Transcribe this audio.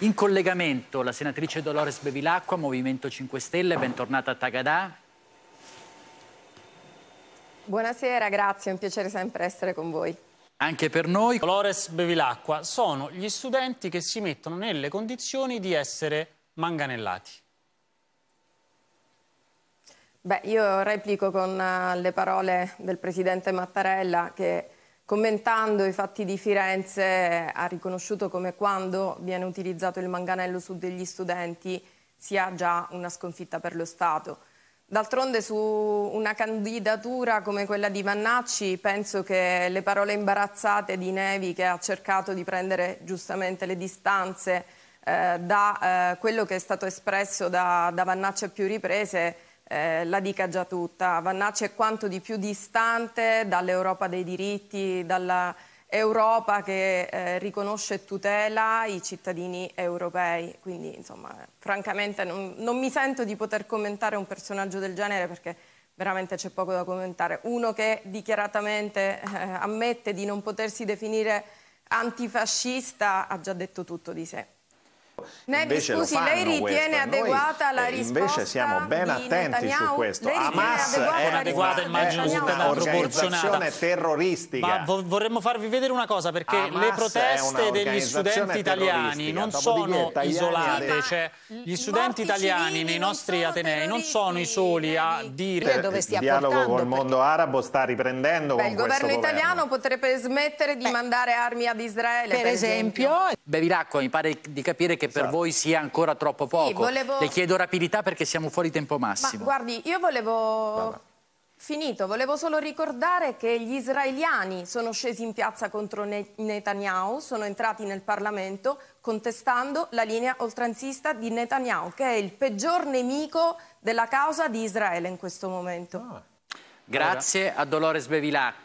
In collegamento la senatrice Dolores Bevilacqua, Movimento 5 Stelle, bentornata a Tagadà. Buonasera, grazie, è un piacere sempre essere con voi. Anche per noi. Dolores Bevilacqua, sono gli studenti che si mettono nelle condizioni di essere manganellati. Beh, io replico con eh, le parole del presidente Mattarella che Commentando i fatti di Firenze ha riconosciuto come quando viene utilizzato il manganello su degli studenti sia già una sconfitta per lo Stato. D'altronde su una candidatura come quella di Vannacci penso che le parole imbarazzate di Nevi che ha cercato di prendere giustamente le distanze eh, da eh, quello che è stato espresso da, da Vannacci a più riprese eh, la dica già tutta. Vannacci è quanto di più distante dall'Europa dei diritti, dall'Europa che eh, riconosce e tutela i cittadini europei. Quindi, insomma, francamente non, non mi sento di poter commentare un personaggio del genere perché veramente c'è poco da commentare. Uno che dichiaratamente eh, ammette di non potersi definire antifascista ha già detto tutto di sé. Nevi, scusi, lei ritiene adeguata Noi, la eh, risposta Invece siamo ben attenti su questo. Hamas è, adeguata, immagino, è una organizzazione terroristica. Ma vo vorremmo farvi vedere una cosa, perché Hamas le proteste degli studenti italiani non sono isolate. Cioè, gli studenti italiani nei nostri atenei non sono i soli a dire... Eh, Dove il dialogo col mondo arabo sta riprendendo Beh, Il governo italiano potrebbe smettere di mandare armi ad Israele, per, esempio. Bevilacqua mi pare di capire che che per esatto. voi sia ancora troppo poco. Sì, volevo... Le chiedo rapidità perché siamo fuori tempo massimo. Ma, guardi, io volevo... Vabbè. Finito, volevo solo ricordare che gli israeliani sono scesi in piazza contro Netanyahu, sono entrati nel Parlamento contestando la linea oltranzista di Netanyahu, che è il peggior nemico della causa di Israele in questo momento. Ah. Grazie allora. a Dolores Bevilacqua.